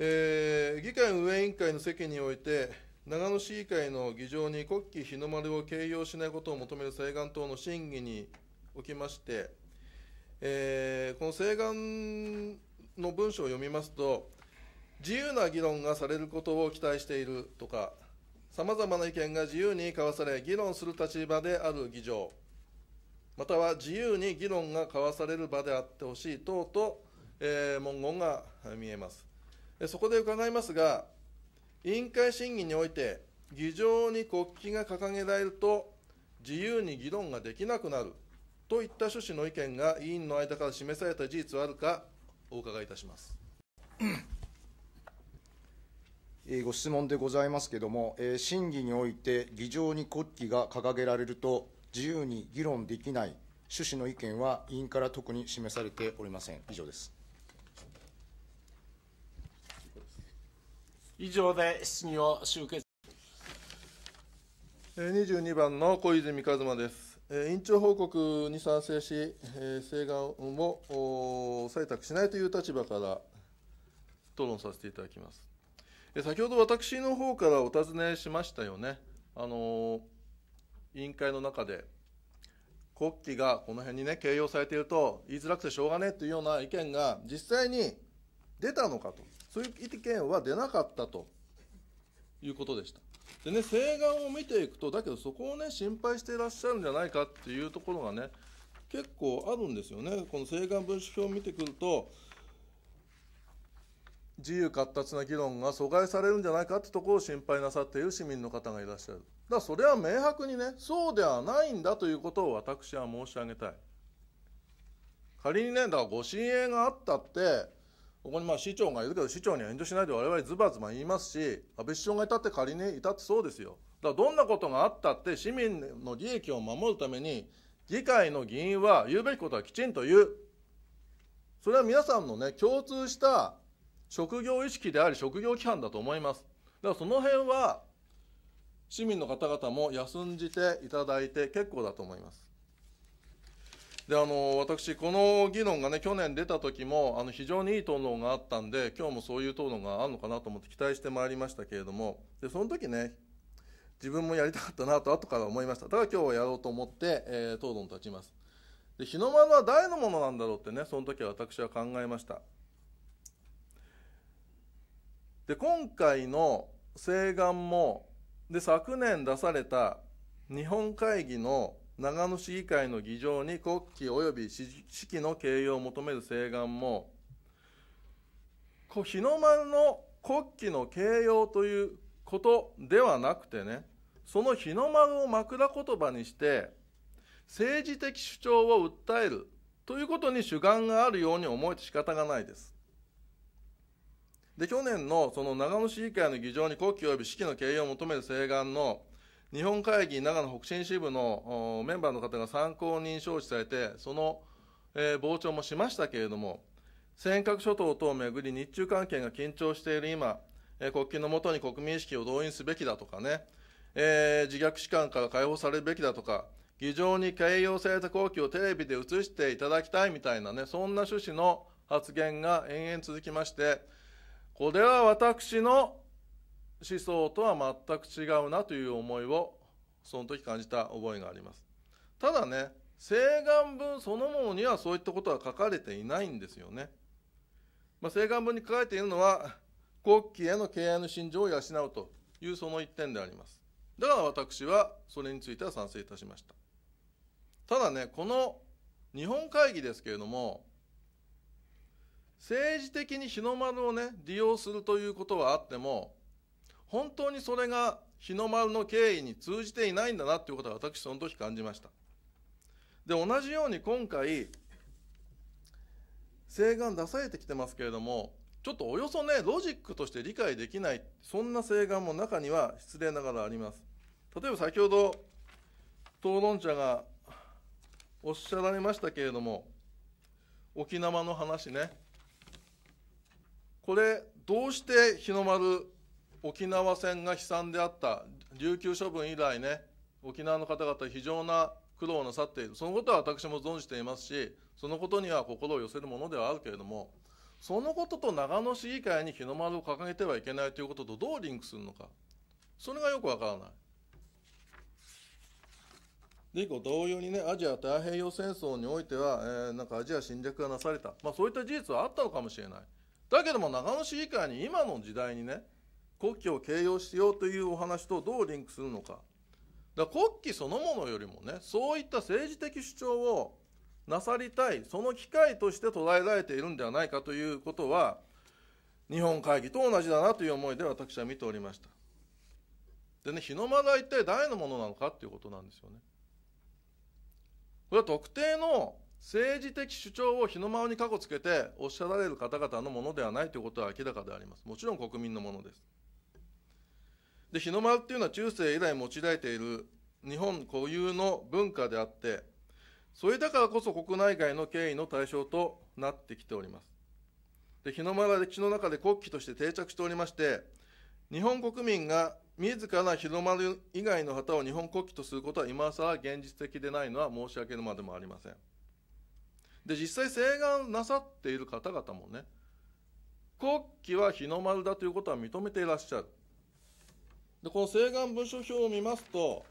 えー、議会運営委員会の席において、長野市議会の議場に国旗日の丸を掲揚しないことを求める請願等の審議におきまして、えー、この請願の文章を読みますと、自由な議論がされることを期待しているとか、さまざまな意見が自由に交わされ、議論する立場である議場、または自由に議論が交わされる場であってほしい等と、えー、文言が見えます。そこで伺いますが、委員会審議において、議場に国旗が掲げられると、自由に議論ができなくなるといった趣旨の意見が委員の間から示された事実はあるか、お伺いいたします。ご質問でございますけれども、審議において議場に国旗が掲げられると、自由に議論できない趣旨の意見は委員から特に示されておりません。以上です。以上で質疑を終結22番の小泉一馬です。委員長報告に賛成し、請願を採択しないという立場から討論させていただきます。先ほど私の方からお尋ねしましたよね、あの委員会の中で、国旗がこの辺にね、掲揚されていると、言いづらくてしょうがねえというような意見が、実際に出たのかと。そういう意見は出なかったということでした。でね、請願を見ていくと、だけどそこをね、心配していらっしゃるんじゃないかっていうところがね、結構あるんですよね。この請願文書表を見てくると、自由活発な議論が阻害されるんじゃないかってところを心配なさっている市民の方がいらっしゃる。だからそれは明白にね、そうではないんだということを私は申し上げたい。仮にね、だからごがあったって、ここにまあ市長がいるけど、市長には遠慮しないでわれわれズバズバ言いますし、安倍首相がいたって仮にいたってそうですよ。だからどんなことがあったって市民の利益を守るために、議会の議員は言うべきことはきちんと言う。それは皆さんのね、共通した職業意識であり、職業規範だと思います。だからその辺は、市民の方々も休んじていただいて結構だと思います。であの私、この議論が、ね、去年出た時もあの非常にいい討論があったんで今日もそういう討論があるのかなと思って期待してまいりましたけれどもでその時ね自分もやりたかったなと後から思いましただから今日はやろうと思って、えー、討論立ちますで日の丸は誰のものなんだろうってねその時は私は考えましたで今回の請願もで昨年出された日本会議の長野市議会の議場に国旗及び式の掲揚を求める請願も日の丸の国旗の掲揚ということではなくてねその日の丸を枕言葉にして政治的主張を訴えるということに主眼があるように思えて仕方がないです。で去年のその長野市議会の議場に国旗及び式の掲揚を求める請願の日本会議長野北信支部のメンバーの方が参考人招致されて、その、傍聴もしましたけれども、尖閣諸島等をめぐり日中関係が緊張している今、国旗のもとに国民意識を動員すべきだとかね、えー、自虐士官から解放されるべきだとか、議場に掲揚された国旗をテレビで映していただきたいみたいなね、そんな趣旨の発言が延々続きまして、これは私の思想とは全く違うなという思いをその時感じた覚えがありますただね請願文そのものにはそういったことは書かれていないんですよね、まあ、請願文に書かれているのは国旗への敬愛の心情を養うというその一点でありますだから私はそれについては賛成いたしましたただねこの日本会議ですけれども政治的に日の丸をね利用するということはあっても本当にそれが日の丸の経緯に通じていないんだなということは私その時感じましたで同じように今回請願出されてきてますけれどもちょっとおよそねロジックとして理解できないそんな請願も中には失礼ながらあります例えば先ほど討論者がおっしゃられましたけれども沖縄の話ねこれどうして日の丸沖縄戦が悲惨であった琉球処分以来ね沖縄の方々非常な苦労をなさっているそのことは私も存じていますしそのことには心を寄せるものではあるけれどもそのことと長野市議会に日の丸を掲げてはいけないということとどうリンクするのかそれがよくわからない。で以降同様にねアジア太平洋戦争においては、えー、なんかアジア侵略がなされた、まあ、そういった事実はあったのかもしれないだけども長野市議会に今の時代にね国旗を形容しようというお話とどうリンクするのかだ国旗そのものよりもねそういった政治的主張をなさりたいその機会として捉えられているんではないかということは日本会議と同じだなという思いで私は見ておりましたでね日の丸は一体誰のものなのかっていうことなんですよねこれは特定の政治的主張を日の丸にかこつけておっしゃられる方々のものではないということは明らかでありますもちろん国民のものですで日の丸っていうのは中世以来用いられている日本固有の文化であってそれだからこそ国内外の敬意の対象となってきておりますで日の丸は歴史の中で国旗として定着しておりまして日本国民が自ら日の丸以外の旗を日本国旗とすることは今更現実的でないのは申し訳までもありませんで実際請願なさっている方々もね国旗は日の丸だということは認めていらっしゃるで、この請願文書表を見ますと、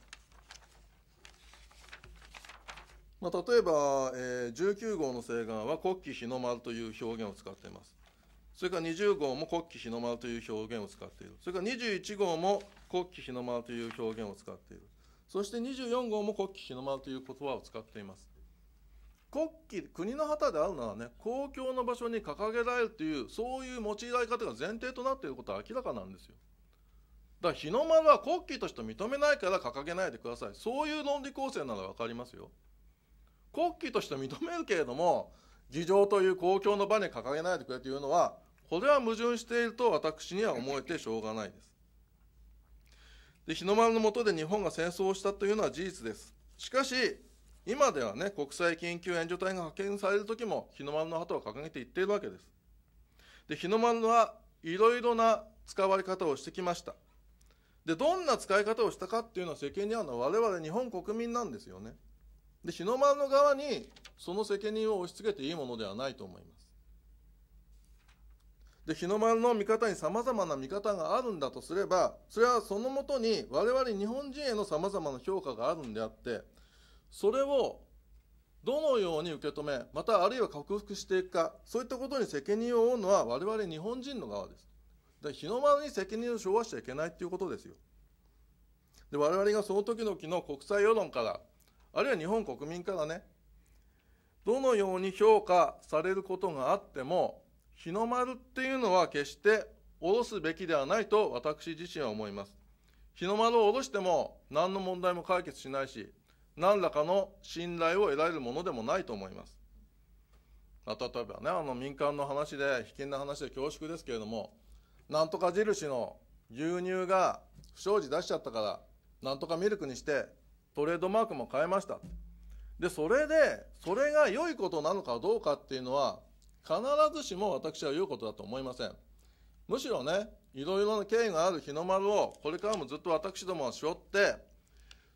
まあ、例えば、えー、19号の請願は国旗日の丸という表現を使っています。それから20号も国旗日の丸という表現を使っている。それから21号も国旗日の丸という表現を使っている。そして24号も国旗日の丸という言葉を使っています。国旗、国の旗であるのはね、公共の場所に掲げられるという、そういう用いられ方が前提となっていることは明らかなんですよ。だから日の丸は国旗として認めないから掲げないでくださいそういう論理構成なら分かりますよ国旗として認めるけれども議場という公共の場に掲げないでくれというのはこれは矛盾していると私には思えてしょうがないですで日の丸の下で日本が戦争をしたというのは事実ですしかし今ではね国際緊急援助隊が派遣される時も日の丸の旗を掲げていっているわけですで日の丸はいろいろな使われ方をしてきましたでどんな使い方をしたかっていうのは責任あるのは我々日本国民なんですよねで日の丸の側にその責任を押し付けていいものではないと思いますで日の丸の見方にさまざまな見方があるんだとすればそれはそのもとに我々日本人へのさまざまな評価があるんであってそれをどのように受け止めまたあるいは克服していくかそういったことに責任を負うのは我々日本人の側ですで日の丸に責任を背負わしちゃいけないっていうことですよ。で我々がその時のきの国際世論からあるいは日本国民からねどのように評価されることがあっても日の丸っていうのは決して下ろすべきではないと私自身は思います。日の丸を下ろしても何の問題も解決しないし何らかの信頼を得られるものでもないと思います。あ、例えばねあの民間の話で危険な話で恐縮ですけれどもなんとか印の牛乳が不祥事出しちゃったから、なんとかミルクにして、トレードマークも変えました。で、それで、それが良いことなのかどうかっていうのは、必ずしも私は言うことだと思いません。むしろね、いろいろな経緯がある日の丸を、これからもずっと私どもは背負って、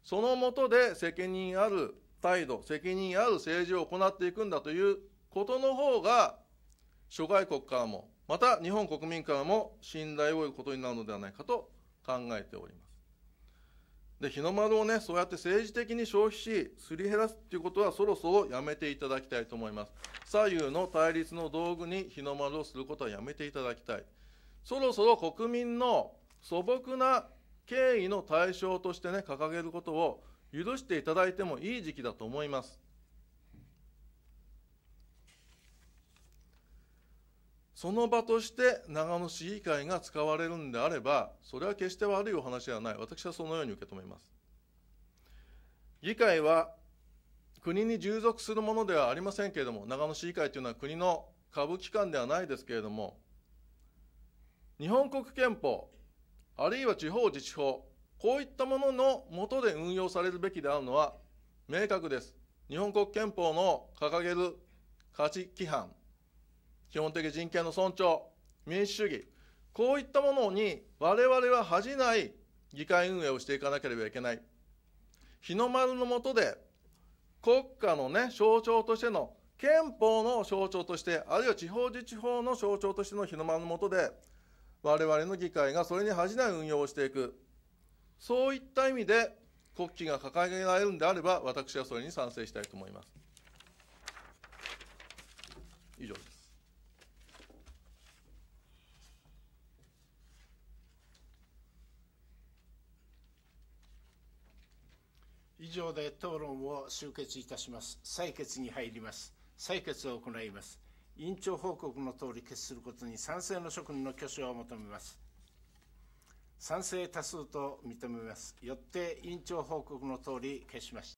そのもとで責任ある態度、責任ある政治を行っていくんだということの方が、諸外国からも、また日本国民からも信頼を得ることになるのではないかと考えておりますで日の丸をねそうやって政治的に消費しすり減らすっていうことはそろそろやめていただきたいと思います左右の対立の道具に日の丸をすることはやめていただきたいそろそろ国民の素朴な敬意の対象としてね掲げることを許していただいてもいい時期だと思いますその場として長野市議会が使われるんであれば、それは決して悪いお話ではない、私はそのように受け止めます。議会は国に従属するものではありませんけれども、長野市議会というのは国の下部機関ではないですけれども、日本国憲法、あるいは地方自治法、こういったものの下で運用されるべきであるのは明確です。日本国憲法の掲げる価値規範、基本的人権の尊重、民主主義、こういったものに我々は恥じない議会運営をしていかなければいけない。日の丸の下で国家のね、象徴としての憲法の象徴として、あるいは地方自治法の象徴としての日の丸の下で、我々の議会がそれに恥じない運用をしていく。そういった意味で国旗が掲げられるんであれば、私はそれに賛成したいと思います。以上です。以上で討論を終結いたします採決に入ります採決を行います委員長報告の通り決することに賛成の諸君の挙手を求めます賛成多数と認めますよって委員長報告の通り決しました